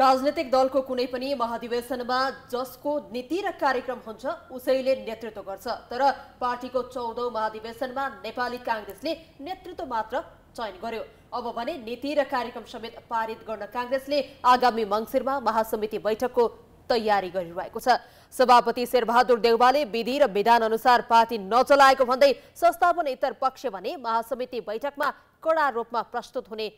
राजनैतिक दलको कुनै पनि महाधिवेशनमा जसको नीति र कार्यक्रम हुन्छ उसैले नेतृत्व गर्छ तर पार्टीको चौधौँ महाधिवेशनमा नेपाली काङ्ग्रेसले नेतृत्व मात्र चयन गर्यो अब भने नीति र कार्यक्रम समेत पारित गर्न काङ्ग्रेसले आगामी मङ्सिरमा महासमिति बैठकको तयारी गरिरहेको छ सभापति शेरबहादुर देउवाले विधि र विधान अनुसार पार्टी नचलाएको भन्दै संस्थापन इतर पक्ष भने महासमिति बैठकमा कडा रूपमा प्रस्तुत हुने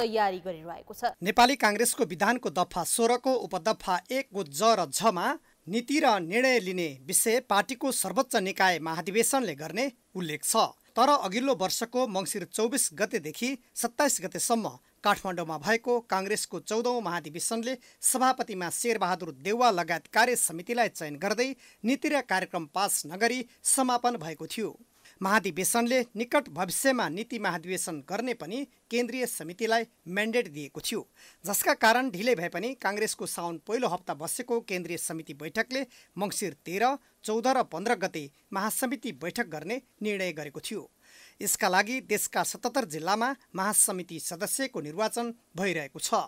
तयारी गरिरहेको छ नेपाली काङ्ग्रेसको विधानको दफा सोह्रको उपदफा एकको ज र झमा नीति र निर्णय लिने विषय पार्टीको सर्वोच्च निकाय महाधिवेशनले गर्ने उल्लेख छ तर अघिल्लो वर्षको मङ्सिर चौबिस गतेदेखि सत्ताइस गतेसम्म काठमाडौँमा भएको काङ्ग्रेसको चौधौँ महाधिवेशनले सभापतिमा शेरबहादुर देउवा लगायत कार्य समितिलाई चयन गर्दै नीति र कार्यक्रम पास नगरी समापन भएको थियो महाधिवेशनले निकट भविष्यमा नीति महाधिवेशन गर्ने पनि केन्द्रीय समितिलाई म्यान्डेट दिएको थियो जसका कारण ढिले भए पनि काङ्ग्रेसको साउन पहिलो हप्ता बसेको केन्द्रीय समिति बैठकले मङ्सिर तेह्र चौध र पन्ध्र गते महासमिति बैठक गर्ने निर्णय गरेको थियो यसका लागि देशका सतहत्तर जिल्लामा महासमिति सदस्यको निर्वाचन भइरहेको छ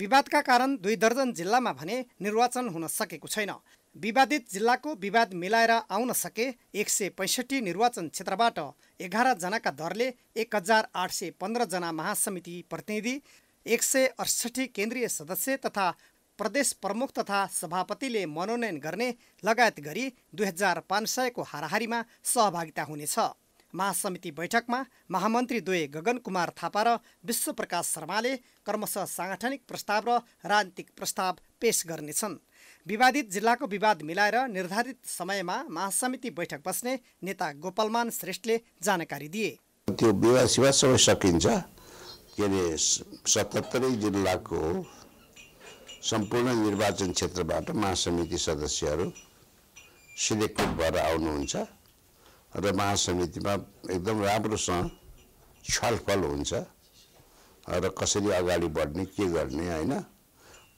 विवादका कारण दुई दर्जन जिल्लामा भने निर्वाचन हुन सकेको छैन विवादित जिल्लाको विवाद मिलाएर आउन सके एक सय पैँसठी निर्वाचन क्षेत्रबाट एघारजनाका दरले एक हजार आठ सय पन्ध्रजना महासमिति प्रतिनिधि एक सय अडसठी केन्द्रीय सदस्य तथा प्रदेश प्रमुख तथा सभापतिले मनोनयन गर्ने लगायत गरी दुई हजार पाँच सयको हाराहारीमा सहभागिता हुनेछ महासमिति बैठकमा महामन्त्री दुवै गगन कुमार थापा र विश्वप्रकाश शर्माले क्रमशः साङ्गठनिक प्रस्ताव र राजनीतिक प्रस्ताव पेश गर्नेछन् विवादित जिल्लाको विवाद मिलाएर निर्धारित समयमा महासमिति बैठक बस्ने नेता गोपालमान श्रेष्ठले जानकारी दिए त्यो विवाद सिवाद सबै सकिन्छ के अरे सतहत्तरै जिल्लाको सम्पूर्ण निर्वाचन क्षेत्रबाट महासमिति सदस्यहरू सिलेक्टेड भएर आउनुहुन्छ र महासमितिमा एकदम राम्रोसँग छलफल हुन्छ र कसरी अगाडि बढ्ने के गर्ने होइन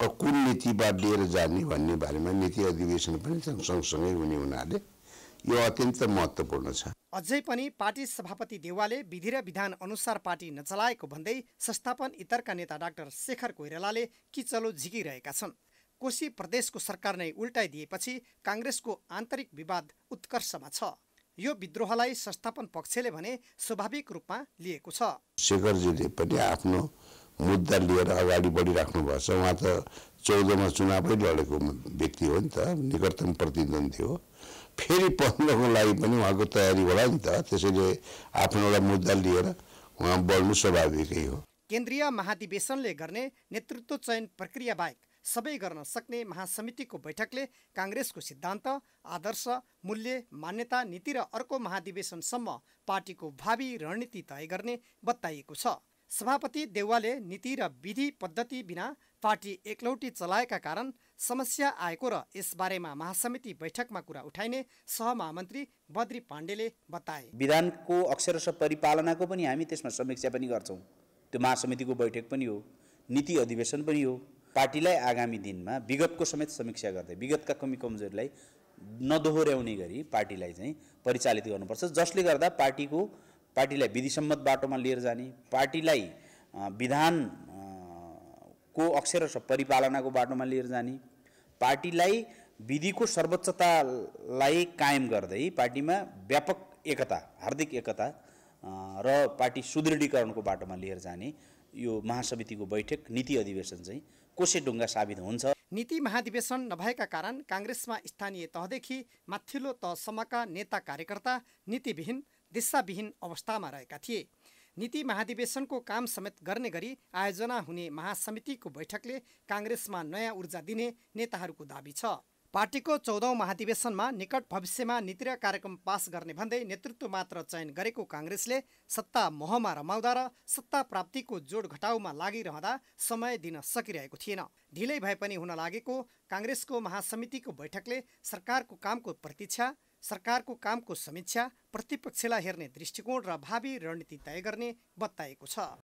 कुन नीतिबाट लिएर जाने भन्ने बारेमा नीति अधिवेशन पनि सँगसँगै हुने हुनाले यो अत्यन्त महत्त्वपूर्ण छ अझै पनि पार्टी सभापति देवालले विधि र विधान अनुसार पार्टी नचलाएको भन्दै संस्थापन इतरका नेता डाक्टर शेखर कोइरालाले किचलो झिकिरहेका छन् कोशी प्रदेशको सरकार नै उल्टाइदिएपछि काङ्ग्रेसको आन्तरिक विवाद उत्कर्षमा छ यो विद्रोहलाई संस्थापन पक्षले भने स्वाभाविक रूपमा लिएको छ शेखरजीले पनि आफ्नो मुद्दा लिएर अगाडि बढिराख्नु भएको छ उहाँ त चौधमा चुनावै लडेको व्यक्ति हो नि त निकटतम प्रतिद्वन्दी हो फेरि पन्ध्रको लागि पनि उहाँको तयारी होला नि त त्यसैले आफ्नो एउटा मुद्दा लिएर उहाँ बढ्नु स्वाभाविकै हो केन्द्रीय महाधिवेशनले गर्ने नेतृत्व चयन प्रक्रिया बाहेक सबै गर्न सक्ने महासमितिको बैठकले काङ्ग्रेसको सिद्धान्त आदर्श मूल्य मान्यता नीति र अर्को महाधिवेशनसम्म पार्टीको भावी रणनीति तय गर्ने बताइएको छ सभापति देउवाले नीति र विधि पद्धति बिना पार्टी एकलौटी चलाएका कारण समस्या आएको र यसबारेमा महासमिति बैठकमा कुरा उठाइने सहमहामन्त्री बद्री पाण्डेले बताए विधानको अक्षरश परिपालनाको पनि हामी त्यसमा समीक्षा पनि गर्छौँ त्यो महासमितिको बैठक पनि हो नीति अधिवेशन पनि हो पार्टीलाई आगामी दिनमा विगतको समेत समीक्षा गर्दै विगतका कमी कमजोरीलाई नदोहोऱ्याउने गरी पार्टीलाई चाहिँ परिचालित गर्नुपर्छ जसले गर्दा पार्टीको पार्टीलाई विधिसम्मत बाटोमा लिएर जाने पार्टीलाई विधान को अक्षरश परिपालनाको बाटोमा लिएर जाने पार्टीलाई विधिको सर्वोच्चतालाई कायम गर्दै पार्टीमा व्यापक एकता हार्दिक एकता र पार्टी सुदृढीकरणको बाटोमा लिएर जाने यो महासमितिको बैठक नीति अधिवेशन चाहिँ कोसे ढुङ्गा साबित हुन्छ नीति महाधिवेशन नभएका कारण काङ्ग्रेसमा स्थानीय तहदेखि माथिल्लो तहसम्मका नेता कार्यकर्ता नीतिविहीन दिशाविहीन अवस्थामा रहेका थिए नीति महाधिवेशनको काम समेत गर्ने गरी आयोजना हुने महासमितिको बैठकले काङ्ग्रेसमा नयाँ ऊर्जा दिने नेताहरूको दावी छ पार्टीको चौधौँ महाधिवेशनमा निकट भविष्यमा नीति र कार्यक्रम पास गर्ने भन्दै नेतृत्व मात्र चयन गरेको काङ्ग्रेसले सत्ता मोहमा रमाउँदा र सत्ता प्राप्तिको जोड घटाउमा लागिरहँदा समय दिन सकिरहेको थिएन ढिलै भए पनि हुन लागेको काङ्ग्रेसको महासमितिको बैठकले सरकारको कामको प्रतीक्षा सरकारको कामको समीक्षा प्रतिपक्षलाई हेर्ने दृष्टिकोण र भावी रणनीति तय गर्ने बताएको छ